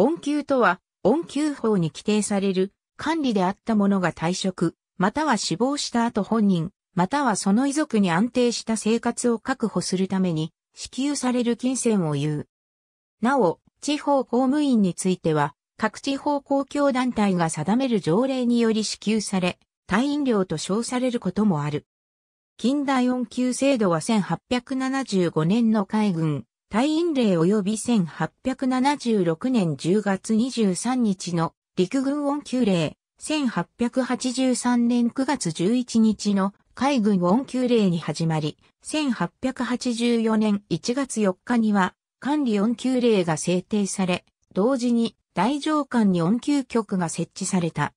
恩給とは、恩給法に規定される、管理であった者が退職、または死亡した後本人、またはその遺族に安定した生活を確保するために、支給される金銭を言う。なお、地方公務員については、各地方公共団体が定める条例により支給され、退院料と称されることもある。近代恩給制度は1875年の海軍、隊員令及び1876年10月23日の陸軍恩給令、1883年9月11日の海軍恩給令に始まり、1884年1月4日には管理恩給令が制定され、同時に大上官に恩給局が設置された。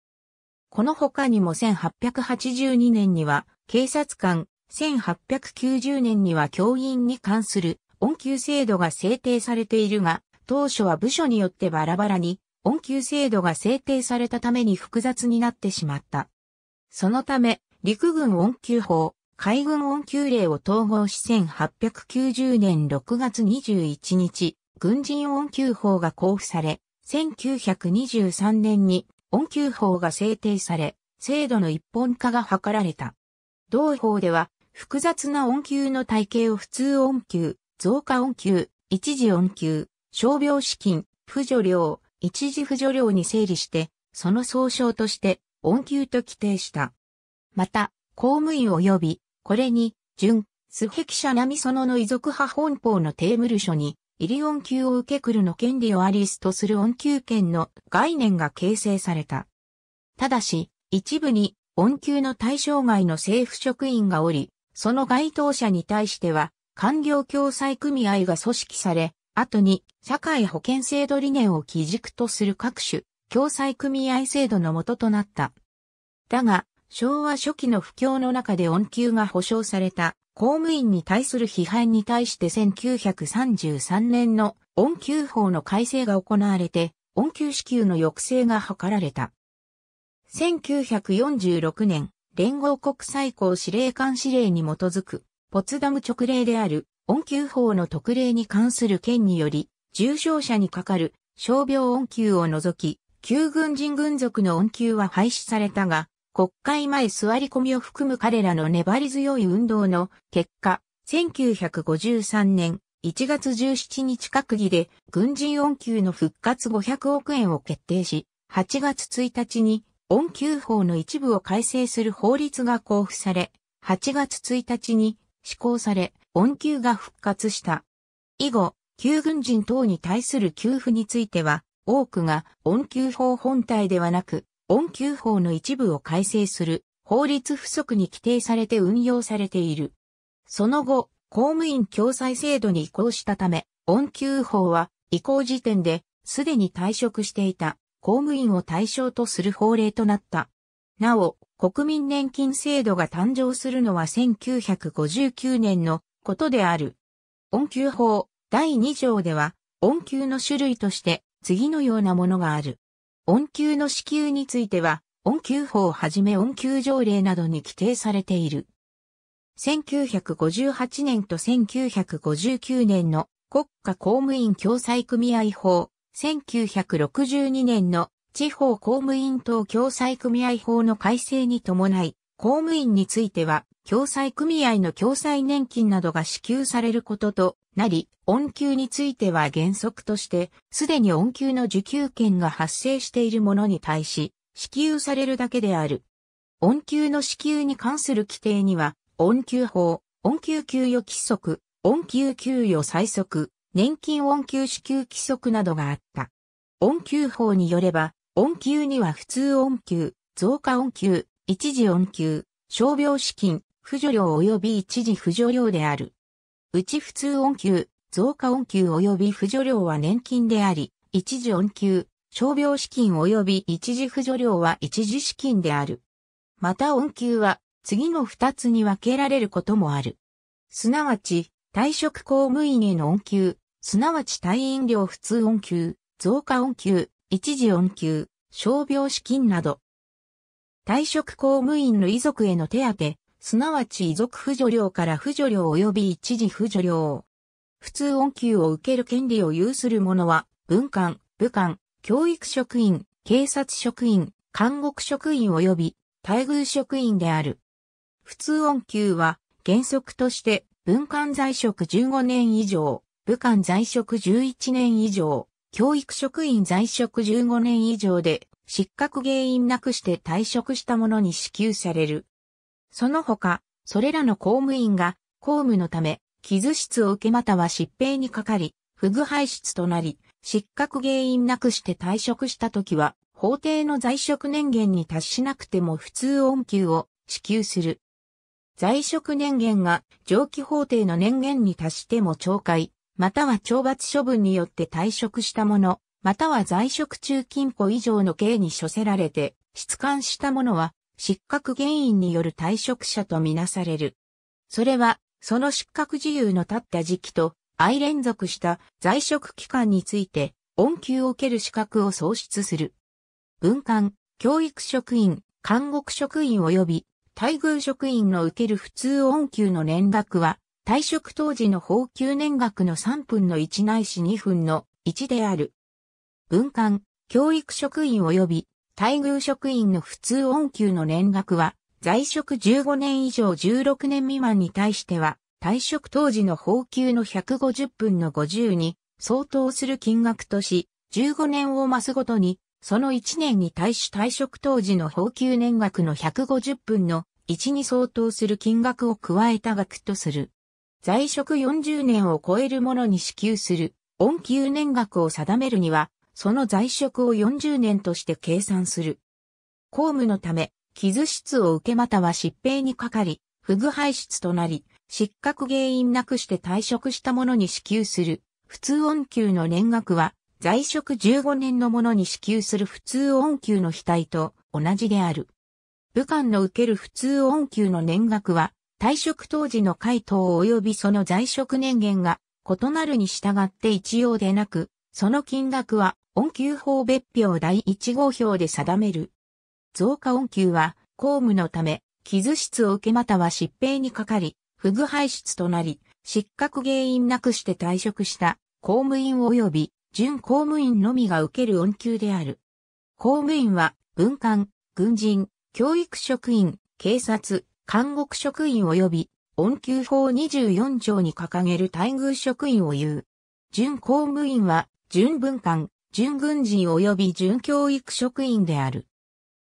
この他にも1882年には警察官、1890年には教員に関する恩給制度が制定されているが、当初は部署によってバラバラに、恩給制度が制定されたために複雑になってしまった。そのため、陸軍恩給法、海軍恩給令を統合し1890年6月21日、軍人恩給法が交付され、1923年に恩給法が制定され、制度の一本化が図られた。同法では、複雑な恩給の体系を普通恩給、増加音給、一時音給、傷病資金、扶助料、一時扶助料に整理して、その総称として音給と規定した。また、公務員及び、これに、準、素壁者並みそのの遺族派本法のテーブル書に、入り音級を受けくるの権利をアリスとする音給権の概念が形成された。ただし、一部に音給の対象外の政府職員がおり、その該当者に対しては、官僚共済組合が組織され、後に社会保険制度理念を基軸とする各種共済組合制度のもとなった。だが、昭和初期の不況の中で恩給が保障された公務員に対する批判に対して1933年の恩給法の改正が行われて、恩給支給の抑制が図られた。1946年、連合国最高司令官指令に基づくポツダム直令である、恩給法の特例に関する件により、重症者にかかる、傷病恩給を除き、旧軍人軍属の恩給は廃止されたが、国会前座り込みを含む彼らの粘り強い運動の結果、1953年1月17日閣議で軍人恩給の復活500億円を決定し、8月1日に恩給法の一部を改正する法律が交付され、8月1日に施行され、恩給が復活した。以後、旧軍人等に対する給付については、多くが恩給法本体ではなく、恩給法の一部を改正する法律不足に規定されて運用されている。その後、公務員共済制度に移行したため、恩給法は移行時点ですでに退職していた公務員を対象とする法令となった。なお、国民年金制度が誕生するのは1959年のことである。恩給法第2条では、恩給の種類として次のようなものがある。恩給の支給については、恩給法をはじめ恩給条例などに規定されている。1958年と1959年の国家公務員共済組合法、1962年の地方公務員等共済組合法の改正に伴い、公務員については、共済組合の共済年金などが支給されることとなり、恩給については原則として、すでに恩給の受給権が発生しているものに対し、支給されるだけである。恩給の支給に関する規定には、恩給法、恩給給与規則、恩給給与最速、年金恩給支給規則などがあった。恩給法によれば、音給には普通音給、増加音給、一時音給、傷病資金、扶助料及び一時扶助料である。うち普通音給、増加音給及び扶助料は年金であり、一時音給、傷病資金及び一時扶助料は一時資金である。また音給は次の二つに分けられることもある。すなわち、退職公務員への恩給、すなわち退院料普通恩給、増加恩給、一時恩給、傷病資金など。退職公務員の遺族への手当、すなわち遺族扶助料から扶助料及び一時扶助料。普通恩給を受ける権利を有する者は、文官、武官、教育職員、警察職員、監獄職員及び待遇職員である。普通恩給は原則として文官在職15年以上、武官在職11年以上、教育職員在職15年以上で、失格原因なくして退職した者に支給される。その他、それらの公務員が、公務のため、傷質を受けまたは疾病にかかり、不具排出となり、失格原因なくして退職した時は、法定の在職年限に達しなくても普通恩給を支給する。在職年限が上記法定の年限に達しても懲戒、または懲罰処分によって退職した者、または在職中禁錮以上の刑に処せられて、失感した者は、失格原因による退職者とみなされる。それは、その失格自由の経った時期と、相連続した在職期間について、恩給を受ける資格を喪失する。文官、教育職員、監獄職員及び、待遇職員の受ける普通恩給の連絡は、退職当時の報給年額の3分の1ないし2分の1である。文官、教育職員及び待遇職員の普通恩給の年額は、在職15年以上16年未満に対しては、退職当時の報給の150分の50に相当する金額とし、15年を増すごとに、その1年に対し退職当時の報給年額の150分の1に相当する金額を加えた額とする。在職40年を超える者に支給する、恩給年額を定めるには、その在職を40年として計算する。公務のため、傷質を受けまたは疾病にかかり、不具排出となり、失格原因なくして退職した者に支給する、普通恩給の年額は、在職15年の者に支給する普通恩給の額と同じである。武漢の受ける普通恩給の年額は、退職当時の回答及びその在職年限が異なるに従って一様でなく、その金額は、恩給法別表第1号表で定める。増加恩給は、公務のため、傷質を受けまたは疾病にかかり、不具排出となり、失格原因なくして退職した公務員及び準公務員のみが受ける恩給である。公務員は、文官、軍人、教育職員、警察、監獄職員及び、恩給法24条に掲げる待遇職員を言う。準公務員は、準文官、準軍人及び準教育職員である。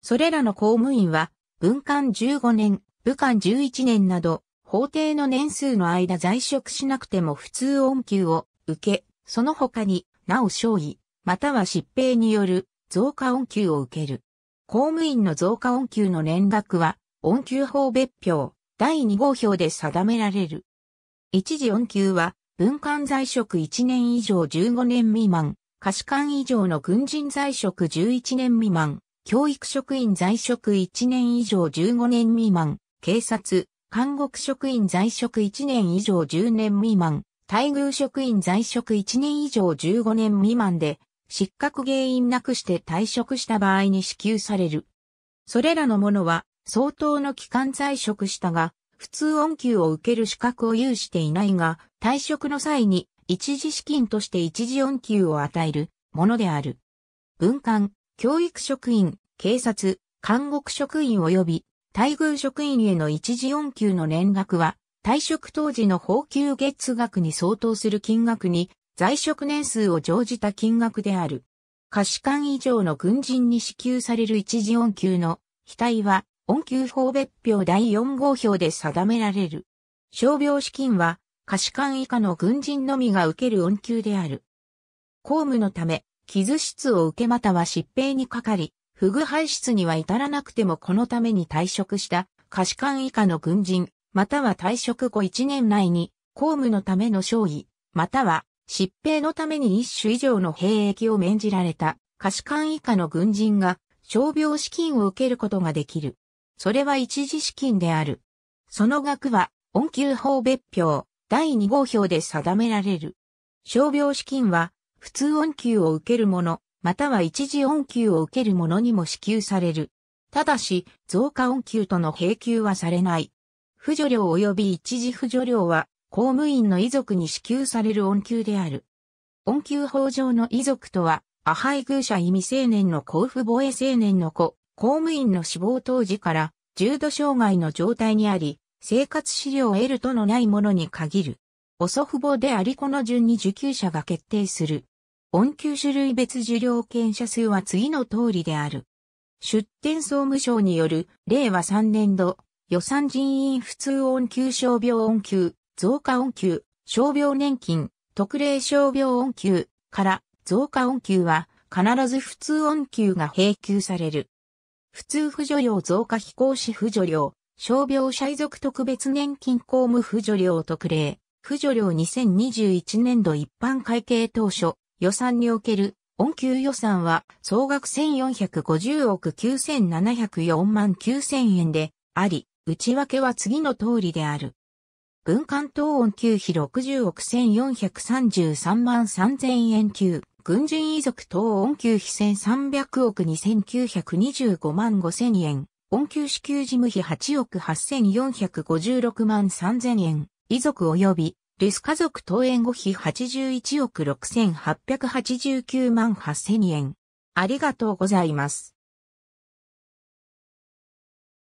それらの公務員は、文官15年、武官11年など、法定の年数の間在職しなくても普通恩給を受け、その他に、なお少尉、または疾病による増加恩給を受ける。公務員の増加恩給の年額は、音球法別表第2号表で定められる。一次音球は、文官在職1年以上15年未満、可視官以上の軍人在職11年未満、教育職員在職1年以上15年未満、警察、監獄職員在職1年以上10年未満、待遇職員在職1年以上15年未満で、失格原因なくして退職した場合に支給される。それらのものは、相当の期間在職したが、普通恩給を受ける資格を有していないが、退職の際に一時資金として一時恩給を与えるものである。文官、教育職員、警察、監獄職員及び待遇職員への一時恩給の連絡は、退職当時の報給月額に相当する金額に在職年数を乗じた金額である。可視官以上の軍人に支給される一時恩給の、額は、恩給法別表第4号表で定められる。傷病資金は、可視官以下の軍人のみが受ける恩給である。公務のため、傷質を受けまたは疾病にかかり、不具排出には至らなくてもこのために退職した可視官以下の軍人、または退職後1年内に公務のための勝利、または疾病のために一種以上の兵役を免じられた可視官以下の軍人が傷病資金を受けることができる。それは一時資金である。その額は、恩給法別表、第2号表で定められる。傷病資金は、普通恩給を受ける者、または一時恩給を受ける者にも支給される。ただし、増加恩給との平給はされない。扶助料及び一時扶助料は、公務員の遺族に支給される恩給である。恩給法上の遺族とは、アハイグー意未成年の交付防衛成年の子、公務員の死亡当時から重度障害の状態にあり、生活資料を得るとのないものに限る。お祖父母でありこの順に受給者が決定する。恩給種類別受領権者数は次の通りである。出展総務省による令和3年度予算人員普通恩給傷病恩給、増加恩給、傷病年金、特例傷病恩給から増加恩給は必ず普通恩給が平給される。普通扶助料増加非行使扶助料、傷病者遺族特別年金公務扶助料特例、扶助料2021年度一般会計当初、予算における、恩給予算は総額1450億9704万9000円であり、内訳は次の通りである。文官等恩給費60億1433万3000円級。軍人遺族等恩給費1300億2925万5000円、恩給支給事務費8億8456万3000円、遺族及び、留守家族等援護費81億6889万8000円。ありがとうございます。